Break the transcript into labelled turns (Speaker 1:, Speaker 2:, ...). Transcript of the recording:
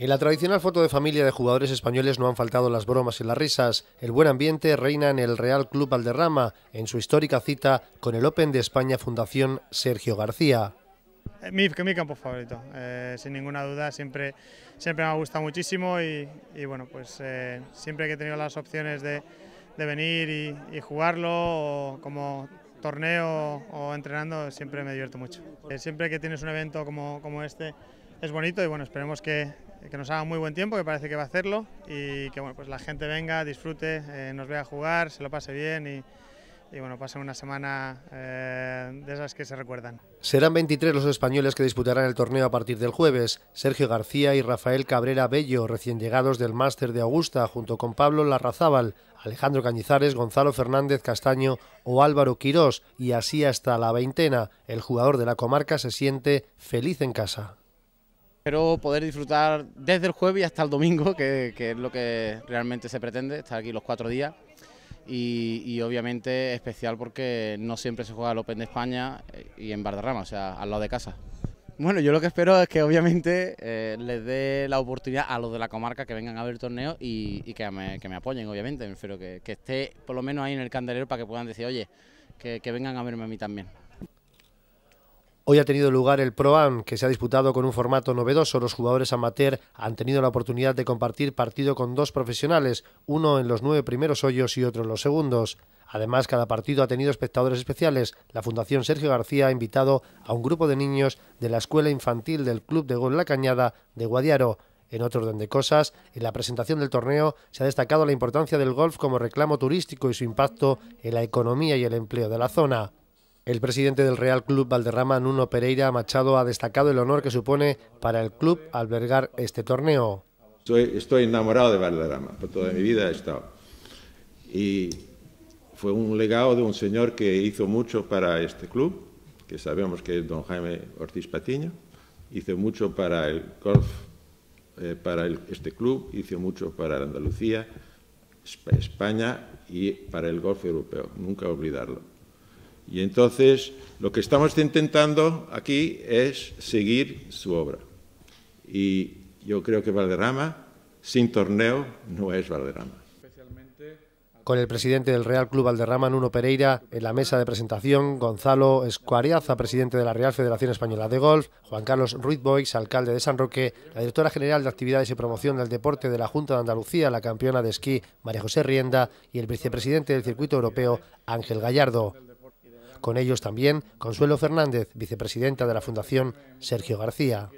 Speaker 1: En la tradicional foto de familia de jugadores españoles no han faltado las bromas y las risas. El buen ambiente reina en el Real Club Valderrama, en su histórica cita con el Open de España Fundación Sergio García.
Speaker 2: Eh, mi, mi campo favorito, eh, sin ninguna duda, siempre, siempre me ha gustado muchísimo y, bueno, pues eh, siempre que he tenido las opciones de, venir y, jugarlo como torneo o entrenando, siempre me divierto mucho. siempre que tienes un evento como, como este, es bonito y bueno, esperemos que, que nos haga muy buen tiempo, que parece que va a hacerlo, y que pues la gente venga, disfrute, eh, nos vea jugar, se lo pase bien y, bueno, pasen una semana eh, de esas que se recuerdan.
Speaker 1: Serán 23 los españoles que disputarán el torneo a partir del jueves. Sergio García y Rafael Cabrera Bello, recién llegados del Máster de Augusta, junto con Pablo Larrazábal, Alejandro Cañizares, Gonzalo Fernández Castaño o Álvaro Quirós, y así hasta la veintena. El jugador de la comarca se siente feliz en casa.
Speaker 3: Espero poder disfrutar desde el jueves hasta el domingo, que, es lo que realmente se pretende, estar aquí los cuatro días. Y, obviamente especial porque no siempre se juega el Open de España eh, y en Rama, o sea, al lado de casa. Bueno, yo lo que espero es que obviamente eh, les dé la oportunidad a los de la comarca que vengan a ver el torneo y, que, me, apoyen, obviamente. Espero que, esté por lo menos ahí en el candelero para que puedan decir, oye, que vengan a verme a mí también.
Speaker 1: Hoy ha tenido lugar el ProAm, que se ha disputado con un formato novedoso. Los jugadores amateur han tenido la oportunidad de compartir partido con dos profesionales, uno en los nueve primeros hoyos y otro en los segundos. Además, cada partido ha tenido espectadores especiales. La Fundación Sergio García ha invitado a un grupo de niños de la Escuela Infantil del Club de Gol La Cañada de Guadiaro. En otro orden de cosas, en la presentación del torneo se ha destacado la importancia del golf como reclamo turístico y su impacto en la economía y el empleo de la zona. El presidente del Real Club Valderrama, Nuno Pereira Machado, ha destacado el honor que supone para el club albergar este torneo.
Speaker 4: Estoy, enamorado de Valderrama, por toda mi vida he estado. Y fue un legado de un señor que hizo mucho para este club, que sabemos que es don Jaime Ortiz Patiño. Hizo mucho para el golf, eh, para este club, hizo mucho para Andalucía, España y para el golf europeo. Nunca olvidarlo. Y entonces lo que estamos intentando aquí es seguir su obra. Y yo creo que Valderrama, sin torneo, no es Valderrama
Speaker 1: con el presidente del Real Club Valderrama, Nuno Pereira, en la mesa de presentación, Gonzalo Escuariaza, presidente de la Real Federación Española de Golf, Juan Carlos Ruiz Boix, alcalde de San Roque, la directora general de Actividades y Promoción del Deporte de la Junta de Andalucía, la campeona de esquí, María José Rienda, y el vicepresidente del Circuito Europeo, Ángel Gallardo. Con ellos también Consuelo Fernández, vicepresidenta de la Fundación Sergio García.